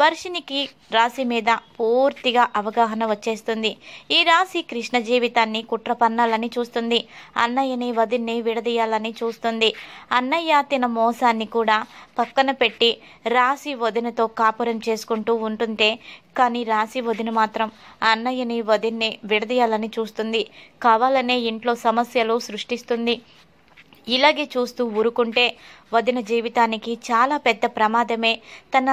వర్షినికి రాశి మీద పూర్తిగా అవగాహన వచ్చేస్తుంది ఈ రాశి కృష్ణ జీవితాన్ని కుట్రపన్నాలని చూస్తుంది అన్నయ్యని వదిన్ని విడదీయాలని చూస్తుంది అన్నయ్య తిన మోసాన్ని కూడా పక్కన పెట్టి రాశి వదినతో కాపురం చేసుకుంటూ ఉంటుంటే కానీ రాశి వదిన మాత్రం అన్నయ్యని వదిన్ని విడదీయాలని చూస్తుంది కావాలనే ఇంట్లో సమస్యలు సృష్టిస్తుంది ఇలాగే చూస్తూ ఊరుకుంటే వదిన జీవితానికి చాలా పెద్ద ప్రమాదమే తన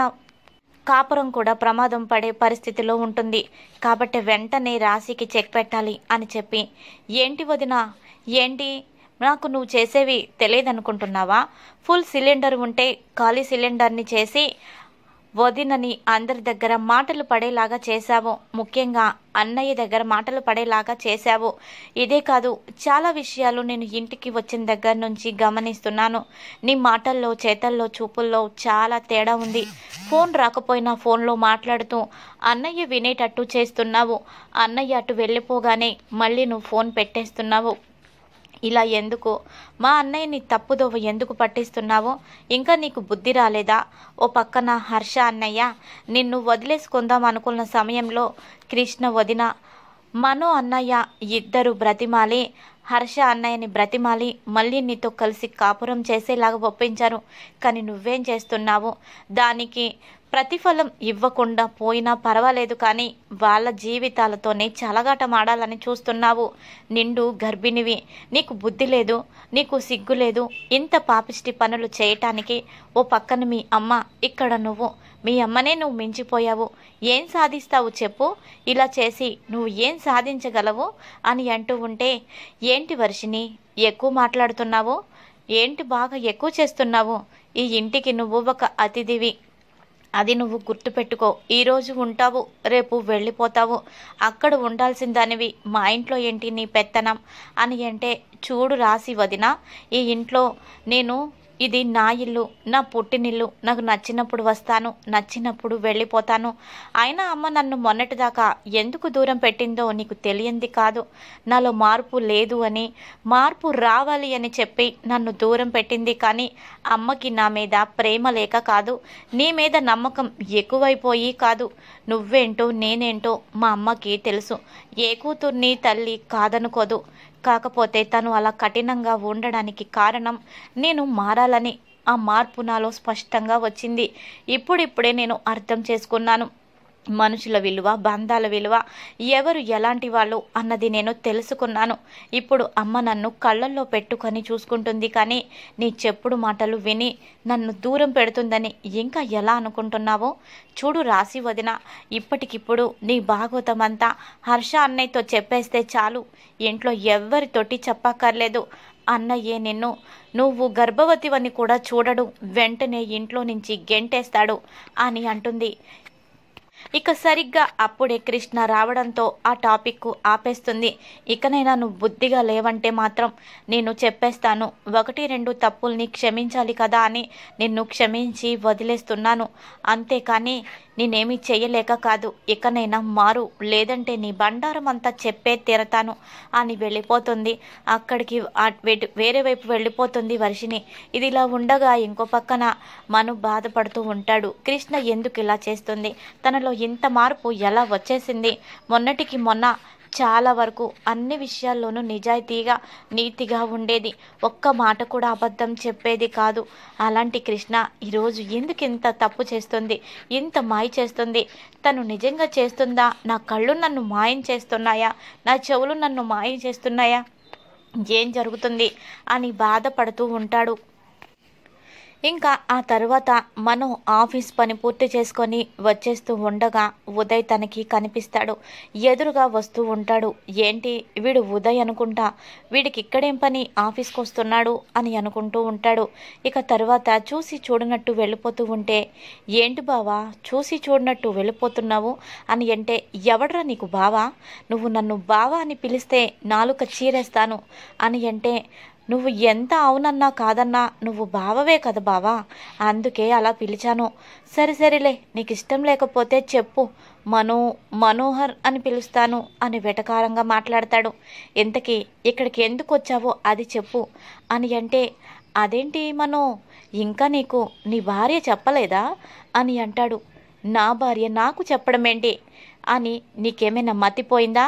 కాపురం కూడా ప్రమాదం పడే పరిస్థితిలో ఉంటుంది కాబట్టి వెంటనే రాశికి చెక్ పెట్టాలి అని చెప్పి ఏంటి వదిన ఏంటి నాకు నువ్వు చేసేవి తెలియదనుకుంటున్నావా ఫుల్ సిలిండర్ ఉంటే ఖాళీ సిలిండర్ని చేసి వదినని అందరి దగ్గర మాటలు పడేలాగా చేశావు ముఖ్యంగా అన్నయ్య దగ్గర మాటలు పడేలాగా చేశావు ఇదే కాదు చాలా విషయాలు నేను ఇంటికి వచ్చిన దగ్గర నుంచి గమనిస్తున్నాను నీ మాటల్లో చేతల్లో చూపుల్లో చాలా తేడా ఉంది ఫోన్ రాకపోయినా ఫోన్లో మాట్లాడుతూ అన్నయ్య వినేటట్టు చేస్తున్నావు అన్నయ్య అటు వెళ్ళిపోగానే మళ్ళీ నువ్వు ఫోన్ పెట్టేస్తున్నావు ఇలా ఎందుకు మా అన్నయ్యని తప్పుదోవ ఎందుకు పట్టిస్తున్నావో ఇంకా నీకు బుద్ధి రాలేదా ఓ పక్కన హర్ష అన్నయ్య నిన్ను వదిలేసుకుందాం అనుకున్న సమయంలో కృష్ణ వదిన మనో అన్నయ్య ఇద్దరు బ్రతిమాలి హర్ష అన్నయ్యని బ్రతిమాలి మళ్ళీ నీతో కలిసి కాపురం చేసేలాగా ఒప్పించారు కానీ నువ్వేం చేస్తున్నావు దానికి ప్రతిఫలం ఇవ్వకుండా పోయినా పర్వాలేదు కానీ వాళ్ళ జీవితాలతోనే చలగాటమాడాలని చూస్తున్నావు నిండు గర్భిణివి నీకు బుద్ధి లేదు నీకు సిగ్గు లేదు ఇంత పాపిష్టి పనులు చేయటానికి ఓ పక్కన మీ అమ్మ ఇక్కడ నువ్వు మీ అమ్మనే నువ్వు మించిపోయావు ఏం సాధిస్తావు చెప్పు ఇలా చేసి నువ్వు ఏం సాధించగలవు అని అంటూ ఉంటే ఏంటి వర్షిని ఎక్కువ మాట్లాడుతున్నావు ఏంటి బాగా ఎక్కువ చేస్తున్నావు ఈ ఇంటికి నువ్వు ఒక అతిథివి అది నువ్వు గుర్తుపెట్టుకో ఈరోజు ఉంటావు రేపు వెళ్ళిపోతావు అక్కడ ఉండాల్సిన దానివి మా ఇంట్లో ఏంటి నీ పెత్తనం అని అంటే చూడు రాసి వదిన ఈ ఇంట్లో నేను ఇది నా ఇల్లు నా పుట్టినిల్లు నాకు నచ్చినప్పుడు వస్తాను నచ్చినప్పుడు వెళ్ళిపోతాను అయినా అమ్మ నన్ను మొన్నటిదాకా ఎందుకు దూరం పెట్టిందో నీకు తెలియంది కాదు నాలో మార్పు లేదు అని మార్పు రావాలి అని చెప్పి నన్ను దూరం పెట్టింది కానీ అమ్మకి నా మీద ప్రేమ లేక కాదు నీ మీద నమ్మకం ఎక్కువైపోయి కాదు నువ్వేంటో నేనేంటో మా అమ్మకి తెలుసు ఏ కూతుర్ని తల్లి కాదనుకోదు కాకపోతే తను అలా కఠినంగా ఉండడానికి కారణం నేను మారాలని ఆ మార్పు నాలో స్పష్టంగా వచ్చింది ఇప్పుడిప్పుడే నేను అర్థం చేసుకున్నాను మనుషుల విలువ బంధాల విలువ ఎవరు ఎలాంటి వాళ్ళు అన్నది నేను తెలుసుకున్నాను ఇప్పుడు అమ్మ నన్ను కళ్ళల్లో పెట్టుకొని చూసుకుంటుంది కానీ నీ చెప్పుడు మాటలు విని నన్ను దూరం పెడుతుందని ఇంకా ఎలా అనుకుంటున్నావో చూడు రాసి వదిన ఇప్పటికిప్పుడు నీ భాగవతం అంతా హర్ష అన్నయ్యతో చెప్పేస్తే చాలు ఇంట్లో ఎవ్వరితోటి చెప్పక్కర్లేదు అన్నయ్యే నిన్ను నువ్వు గర్భవతివని కూడా చూడడు వెంటనే ఇంట్లో నుంచి గెంటేస్తాడు అని అంటుంది ఇక సరిగ్గా అప్పుడే కృష్ణ రావడంతో ఆ టాపిక్ ఆపేస్తుంది ఇకనైనా నువ్వు బుద్ధిగా లేవంటే మాత్రం నేను చెప్పేస్తాను ఒకటి రెండు తప్పుల్ని క్షమించాలి కదా అని నిన్ను క్షమించి వదిలేస్తున్నాను అంతేకాని నేనేమీ చేయలేక కాదు ఇకనైనా మారు లేదంటే నీ బండారం అంతా చెప్పే తీరతాను అని వెళ్ళిపోతుంది అక్కడికి వేరే వైపు వెళ్ళిపోతుంది వర్షిని ఇదిలా ఉండగా ఇంకో పక్కన మను బాధపడుతూ ఉంటాడు కృష్ణ ఎందుకు ఇలా చేస్తుంది తనలో ఇంత మార్పు ఎలా వచ్చేసింది మొన్నటికి మొన్న చాలా వరకు అన్ని విషయాల్లోనూ నిజాయితీగా నీతిగా ఉండేది ఒక్క మాట కూడా అబద్ధం చెప్పేది కాదు అలాంటి కృష్ణ ఈరోజు ఎందుకు ఇంత తప్పు చేస్తుంది ఇంత మాయ చేస్తుంది తను నిజంగా చేస్తుందా నా కళ్ళు నన్ను మాయం చేస్తున్నాయా నా చెవులు నన్ను మాయం చేస్తున్నాయా ఏం జరుగుతుంది అని బాధపడుతూ ఉంటాడు ఇంకా ఆ తర్వాత మను ఆఫీస్ పని పూర్తి చేసుకొని వచ్చేస్తూ ఉండగా ఉదయ్ తనకి కనిపిస్తాడు ఎదురుగా వస్తూ ఉంటాడు ఏంటి వీడు ఉదయ్ అనుకుంటా వీడికి ఇక్కడేం పని ఆఫీస్కి వస్తున్నాడు అని అనుకుంటూ ఉంటాడు ఇక తర్వాత చూసి చూడనట్టు వెళ్ళిపోతూ ఉంటే ఏంటి బావా చూసి చూడనట్టు వెళ్ళిపోతున్నావు అని అంటే ఎవడరా నీకు బావా నువ్వు నన్ను బావా అని పిలిస్తే నాలుక చీరేస్తాను అని అంటే నువ్వు ఎంత అవునన్నా కాదన్నా నువ్వు బావవే కదా బావా అందుకే అలా పిలిచాను సరే సరేలే నీకు ఇష్టం లేకపోతే చెప్పు మనో మనోహర్ అని పిలుస్తాను అని వెటకారంగా మాట్లాడతాడు ఇంతకీ ఇక్కడికి ఎందుకు వచ్చావో అది చెప్పు అని అంటే అదేంటి మనో ఇంకా నీకు నీ భార్య చెప్పలేదా అని అంటాడు నా భార్య నాకు చెప్పడమేంటి అని నీకేమైనా మతిపోయిందా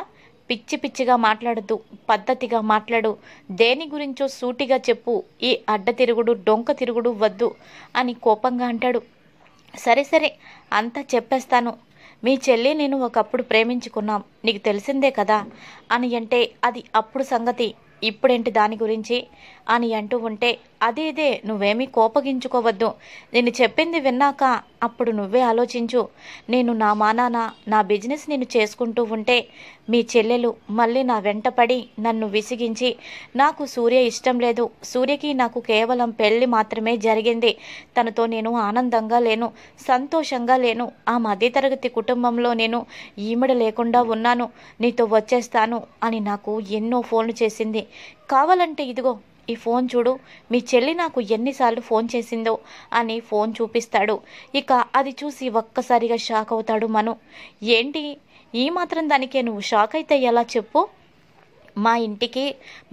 పిచ్చి పిచ్చిగా మాట్లాడద్దు పద్ధతిగా మాట్లాడు దేని గురించో సూటిగా చెప్పు ఈ అడ్డ తిరుగుడు డొంక తిరుగుడు వద్దు అని కోపంగా అంటాడు సరే సరే అంతా చెప్పేస్తాను మీ చెల్లి నేను ఒకప్పుడు ప్రేమించుకున్నాం నీకు తెలిసిందే కదా అని అంటే అది అప్పుడు సంగతి ఇప్పుడేంటి దాని గురించి అని అంటూ ఉంటే అదే ఇదే నువ్వేమీ కోపగించుకోవద్దు నేను చెప్పింది విన్నాక అప్పుడు నువ్వే ఆలోచించు నేను నా మానాన నా బిజినెస్ నేను చేసుకుంటూ ఉంటే మీ చెల్లెలు మళ్ళీ నా వెంటపడి నన్ను విసిగించి నాకు సూర్య ఇష్టం లేదు సూర్యకి నాకు కేవలం పెళ్లి మాత్రమే జరిగింది తనతో నేను ఆనందంగా లేను సంతోషంగా లేను ఆ మధ్యతరగతి కుటుంబంలో నేను ఈమెడ లేకుండా ఉన్నాను నీతో వచ్చేస్తాను అని నాకు ఎన్నో ఫోన్లు చేసింది కావాలంటే ఇదిగో ఈ ఫోన్ చూడు మీ చెల్లి నాకు ఎన్నిసార్లు ఫోన్ చేసిందో అని ఫోన్ చూపిస్తాడు ఇక అది చూసి ఒక్కసారిగా షాక్ అవుతాడు మను ఏంటి ఈ మాత్రం దానికే నువ్వు షాక్ అయితే ఎలా చెప్పు మా ఇంటికి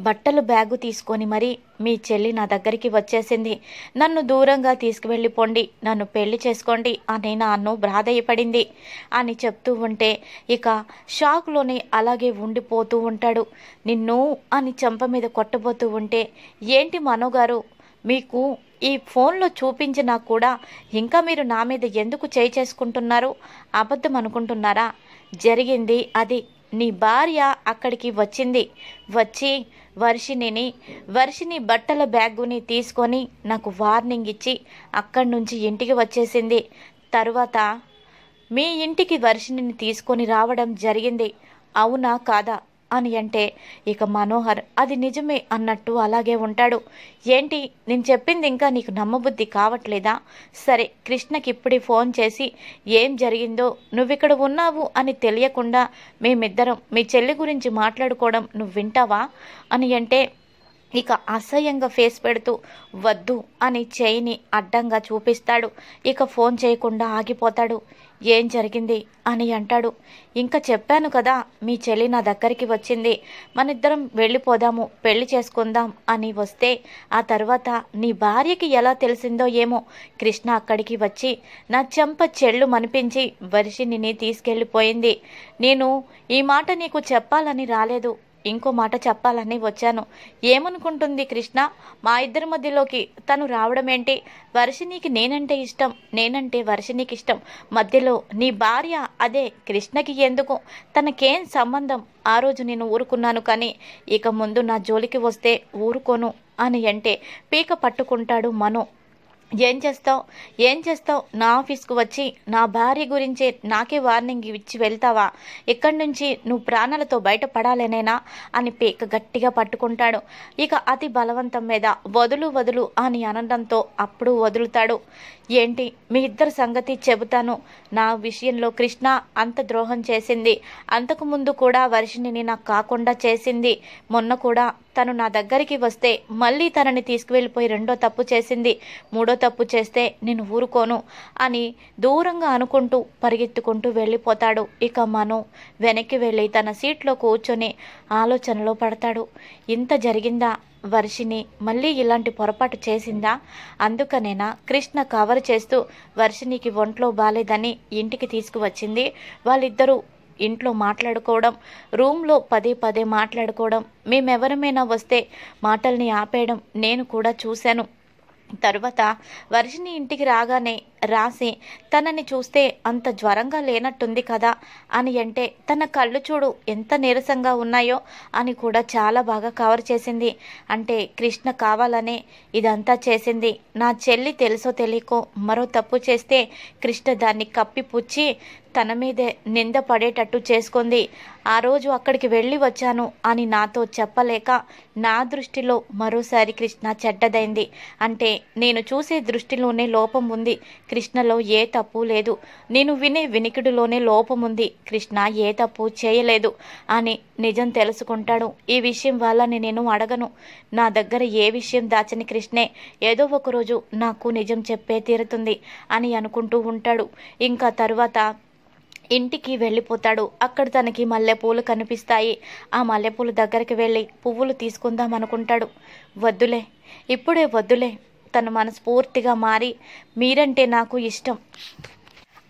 బట్టలు బ్యాగు తీసుకొని మరి మీ చెల్లి నా దగ్గరికి వచ్చేసింది నన్ను దూరంగా తీసుకువెళ్ళిపోండి నన్ను పెళ్లి చేసుకోండి అని నాన్ను బ్రాధయ్యపడింది అని చెప్తూ ఉంటే ఇక షాక్లోనే అలాగే ఉండిపోతూ ఉంటాడు నిన్ను అని చెంప మీద కొట్టబోతూ ఉంటే ఏంటి మనోగారు మీకు ఈ ఫోన్లో చూపించినా కూడా ఇంకా మీరు నా మీద ఎందుకు చేయి చేసుకుంటున్నారు అబద్ధం అనుకుంటున్నారా జరిగింది అది నీ భార్య అక్కడికి వచ్చింది వచ్చి వర్షిణిని వర్షిని బట్టల బ్యాగుని తీసుకొని నాకు వార్నింగ్ ఇచ్చి అక్కడి నుంచి ఇంటికి వచ్చేసింది తరువాత మీ ఇంటికి వర్షిణిని తీసుకొని రావడం జరిగింది అవునా కాదా అని అంటే ఇక మనోహర్ అది నిజమే అన్నట్టు అలాగే ఉంటాడు ఏంటి నేను చెప్పింది ఇంకా నీకు నమ్మబుద్ధి కావట్లేదా సరే కృష్ణకి ఇప్పుడే ఫోన్ చేసి ఏం జరిగిందో నువ్విక్కడ ఉన్నావు అని తెలియకుండా మేమిద్దరం మీ చెల్లి గురించి మాట్లాడుకోవడం నువ్వు వింటావా అని అంటే ఇక అసహ్యంగా ఫేస్ పెడుతూ వద్దు అని చేయిని అడ్డంగా చూపిస్తాడు ఇక ఫోన్ చేయకుండా ఆగిపోతాడు ఏం జరిగింది అని అంటాడు ఇంకా చెప్పాను కదా మీ చెల్లి నా దగ్గరికి వచ్చింది మనిద్దరం వెళ్ళిపోదాము పెళ్లి చేసుకుందాం అని వస్తే ఆ తర్వాత నీ భార్యకి ఎలా తెలిసిందో ఏమో కృష్ణ అక్కడికి వచ్చి నా చెంప చెల్లు మనిపించి వర్షిణిని తీసుకెళ్ళిపోయింది నేను ఈ మాట నీకు చెప్పాలని రాలేదు ఇంకో మాట చెప్పాలని వచ్చాను ఏమనుకుంటుంది కృష్ణ మా ఇద్దరి మధ్యలోకి తను రావడం ఏంటి వర్షిణికి నేనంటే ఇష్టం నేనంటే వర్షిణికి ఇష్టం మధ్యలో నీ భార్య అదే కృష్ణకి ఎందుకు తనకేం సంబంధం ఆ రోజు నేను ఊరుకున్నాను కానీ ఇక ముందు నా జోలికి వస్తే ఊరుకోను అని అంటే పీక పట్టుకుంటాడు మనో ఏం చేస్తావు ఏం చేస్తావు నా ఆఫీస్కు వచ్చి నా భార్య గురించే నాకే వార్నింగ్ ఇచ్చి వెళ్తావా ఎక్కడి నుంచి నువ్వు ప్రాణాలతో బయటపడాలనేనా అని పేక గట్టిగా పట్టుకుంటాడు ఇక అతి బలవంతం మీద వదులు వదులు అని అనడంతో అప్పుడు వదులుతాడు ఏంటి మీ ఇద్దరు సంగతి చెబుతాను నా విషయంలో కృష్ణ అంత ద్రోహం చేసింది అంతకుముందు కూడా వర్షిణిని నాకు కాకుండా చేసింది మొన్న కూడా తను నా దగ్గరికి వస్తే మళ్ళీ తనని తీసుకువెళ్ళిపోయి రెండో తప్పు చేసింది మూడో తప్పు చేస్తే నేను ఊరుకోను అని దూరంగా అనుకుంటూ పరిగెత్తుకుంటూ వెళ్ళిపోతాడు ఇక మను వెనక్కి వెళ్ళి తన సీట్లో కూర్చొని ఆలోచనలో పడతాడు ఇంత జరిగిందా వర్షిని మళ్ళీ ఇలాంటి పొరపాటు చేసిందా అందుకనేనా కృష్ణ కవర్ చేస్తూ వర్షినికి ఒంట్లో బాలేదని ఇంటికి తీసుకువచ్చింది వాళ్ళిద్దరూ ఇంట్లో మాట్లాడుకోవడం రూమ్లో పదే పదే మాట్లాడుకోవడం మేమెవరమైనా వస్తే మాటల్ని ఆపేయడం నేను కూడా చూశాను తరువాత వర్షిని ఇంటికి రాగానే రాసి తనని చూస్తే అంత జ్వరంగా లేనట్టుంది కదా అని అంటే తన కళ్ళు చూడు ఎంత నీరసంగా ఉన్నాయో అని కూడా చాలా బాగా కవర్ చేసింది అంటే కృష్ణ కావాలనే ఇదంతా చేసింది నా చెల్లి తెలుసో తెలియకో మరో తప్పు చేస్తే కృష్ణ దాన్ని కప్పిపుచ్చి తన మీదే నింద పడేటట్టు చేసుకుంది ఆ రోజు అక్కడికి వెళ్ళి వచ్చాను అని నాతో చెప్పలేక నా దృష్టిలో మరోసారి కృష్ణ చెడ్డదైంది అంటే నేను చూసే దృష్టిలోనే లోపం ఉంది కృష్ణలో ఏ తప్పు లేదు నేను వినే వినికిడిలోనే లోపం ఉంది కృష్ణ ఏ తప్పు చేయలేదు అని నిజం తెలుసుకుంటాడు ఈ విషయం వల్లని నేను అడగను నా దగ్గర ఏ విషయం దాచని కృష్ణే ఏదో ఒకరోజు నాకు నిజం చెప్పే తీరుతుంది అని అనుకుంటూ ఉంటాడు ఇంకా తర్వాత ఇంటికి వెళ్ళిపోతాడు అక్కడ తనకి మల్లెపూలు కనిపిస్తాయి ఆ మల్లెపూలు దగ్గరికి వెళ్ళి పువ్వులు తీసుకుందాం అనుకుంటాడు వద్దులే ఇప్పుడే వద్దులే తన మనస్ఫూర్తిగా మారి మీరంటే నాకు ఇష్టం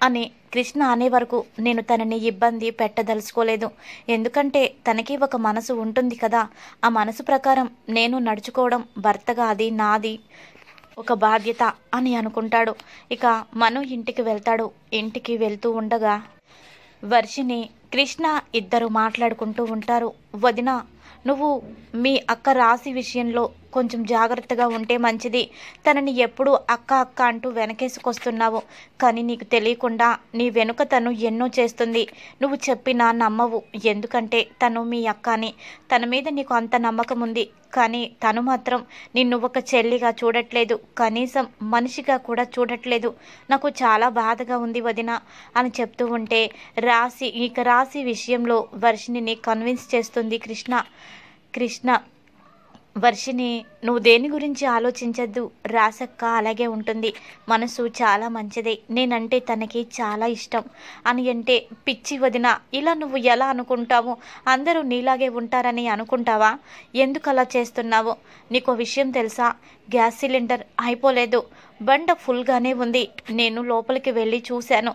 అని కృష్ణ అనే వరకు నేను తనని ఇబ్బంది పెట్టదలుచుకోలేదు ఎందుకంటే తనకి ఒక మనసు ఉంటుంది కదా ఆ మనసు ప్రకారం నేను నడుచుకోవడం భర్తగా అది నాది ఒక బాధ్యత అని అనుకుంటాడు ఇక మను ఇంటికి వెళ్తాడు ఇంటికి వెళ్తూ ఉండగా వర్షిని కృష్ణ ఇద్దరు మాట్లాడుకుంటూ ఉంటారు వదిన నువ్వు మీ అక్క రాశి విషయంలో కొంచెం జాగ్రత్తగా ఉంటే మంచిది తనని ఎప్పుడు అక్క అక్క అంటూ వెనకేసుకొస్తున్నావు కానీ నీకు తెలియకుండా నీ వెనుక తను ఎన్నో చేస్తుంది నువ్వు చెప్పినా నమ్మవు ఎందుకంటే తను మీ అక్కని తన మీద నీకు అంత నమ్మకం ఉంది కానీ తను మాత్రం నిన్ను ఒక చెల్లిగా చూడట్లేదు కనీసం మనిషిగా కూడా చూడట్లేదు నాకు చాలా బాధగా ఉంది వదిన అని చెప్తూ ఉంటే రాశి ఇక రాశి విషయంలో వర్షిణిని కన్విన్స్ చేస్తుంది కృష్ణ కృష్ణ వర్షిణి నువ్వు దేని గురించి ఆలోచించద్దు రాసక్క అలాగే ఉంటుంది మనసు చాలా మంచిదే నేనంటే తనకి చాలా ఇష్టం అని అంటే పిచ్చి వదిన ఇలా నువ్వు ఎలా అనుకుంటావో అందరూ నీలాగే ఉంటారని అనుకుంటావా ఎందుకు అలా చేస్తున్నావో నీకు విషయం తెలుసా గ్యాస్ సిలిండర్ అయిపోలేదు బండ ఫుల్గానే ఉంది నేను లోపలికి వెళ్ళి చూశాను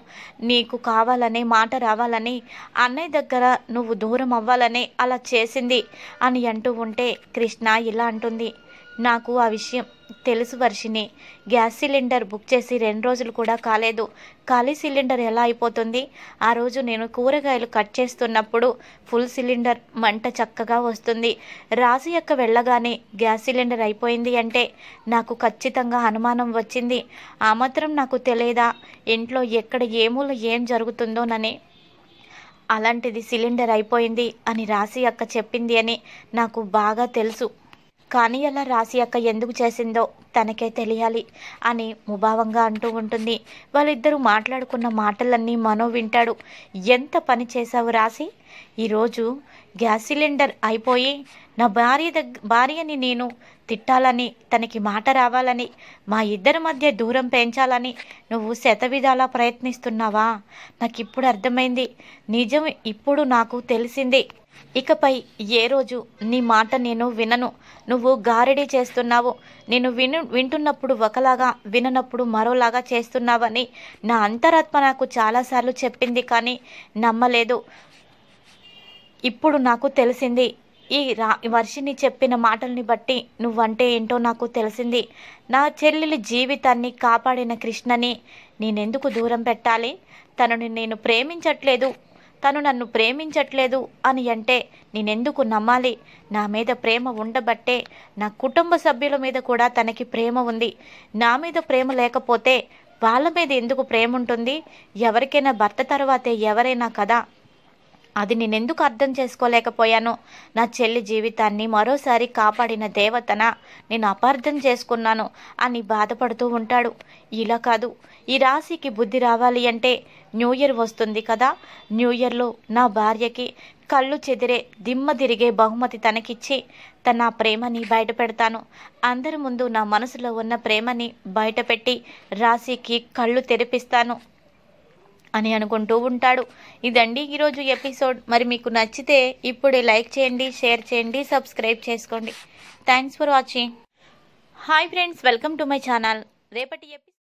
నీకు కావాలనే మాట రావాలని అన్నయ్య దగ్గర నువ్వు దూరం అవ్వాలని అలా చేసింది అని అంటూ ఉంటే కృష్ణ ఇలా అంటుంది నాకు ఆ విషయం తెలుసు వర్షిని గ్యాస్ సిలిండర్ బుక్ చేసి రెండు రోజులు కూడా కాలేదు ఖాళీ సిలిండర్ ఎలా అయిపోతుంది ఆ రోజు నేను కూరగాయలు కట్ చేస్తున్నప్పుడు ఫుల్ సిలిండర్ మంట చక్కగా వస్తుంది రాజు యొక్క వెళ్ళగానే గ్యాస్ సిలిండర్ అయిపోయింది అంటే నాకు ఖచ్చితంగా అనుమానం వచ్చింది ఆ మాత్రం నాకు తెలియదా ఇంట్లో ఎక్కడ ఏమూలో ఏం జరుగుతుందోనని అలాంటిది సిలిండర్ అయిపోయింది అని రాసి అక్క చెప్పింది అని నాకు బాగా తెలుసు కానీ అలా రాశి అక్క ఎందుకు చేసిందో తనకే తెలియాలి అని ముభావంగా అంటూ ఉంటుంది వాళ్ళిద్దరూ మాట్లాడుకున్న మాటలన్నీ మనో వింటాడు ఎంత పని చేశావు రాశి ఈరోజు గ్యాస్ సిలిండర్ అయిపోయి నా భార్య దగ్ భార్యని నేను తిట్టాలని తనకి మాట రావాలని మా ఇద్దరి మధ్య దూరం పెంచాలని నువ్వు శతవిధాలా ప్రయత్నిస్తున్నావా నాకు ఇప్పుడు అర్థమైంది నిజం ఇప్పుడు నాకు తెలిసింది ఇకపై ఏ రోజు నీ మాట నేను వినను నువ్వు గారెడీ చేస్తున్నావు నేను విను వింటున్నప్పుడు ఒకలాగా విననప్పుడు మరోలాగా చేస్తున్నావని నా అంతరాత్మ నాకు చాలాసార్లు చెప్పింది కానీ నమ్మలేదు ఇప్పుడు నాకు తెలిసింది ఈ రా వర్షిని చెప్పిన మాటల్ని బట్టి నువ్వంటే ఏంటో నాకు తెలిసింది నా చెల్లెలి జీవితాన్ని కాపాడిన కృష్ణని నేనెందుకు దూరం పెట్టాలి తనని నేను ప్రేమించట్లేదు తను నన్ను ప్రేమించట్లేదు అని అంటే నేనెందుకు నమ్మాలి నా మీద ప్రేమ ఉండబట్టే నా కుటుంబ సభ్యుల మీద కూడా తనకి ప్రేమ ఉంది నా మీద ప్రేమ లేకపోతే వాళ్ళ మీద ఎందుకు ప్రేమ ఉంటుంది ఎవరికైనా భర్త తర్వాతే ఎవరైనా కదా అది నేనెందుకు అర్థం చేసుకోలేకపోయాను నా చెల్లి జీవితాన్ని మరోసారి కాపాడిన దేవతన నేను అపార్థం చేసుకున్నాను అని బాధపడుతూ ఉంటాడు ఇలా కాదు ఈ రాశికి బుద్ధి రావాలి అంటే న్యూ ఇయర్ వస్తుంది కదా న్యూ ఇయర్లో నా భార్యకి కళ్ళు చెదిరే దిమ్మ తిరిగే బహుమతి తనకిచ్చి తన ప్రేమని బయట పెడతాను అందరి ముందు నా మనసులో ఉన్న ప్రేమని బయటపెట్టి రాశికి కళ్ళు తెరిపిస్తాను అని అనుకుంటూ ఉంటాడు ఇదండి ఈరోజు ఎపిసోడ్ మరి మీకు నచ్చితే ఇప్పుడే లైక్ చేయండి షేర్ చేయండి సబ్స్క్రైబ్ చేసుకోండి thanks for watching hi friends welcome to my channel రేపటి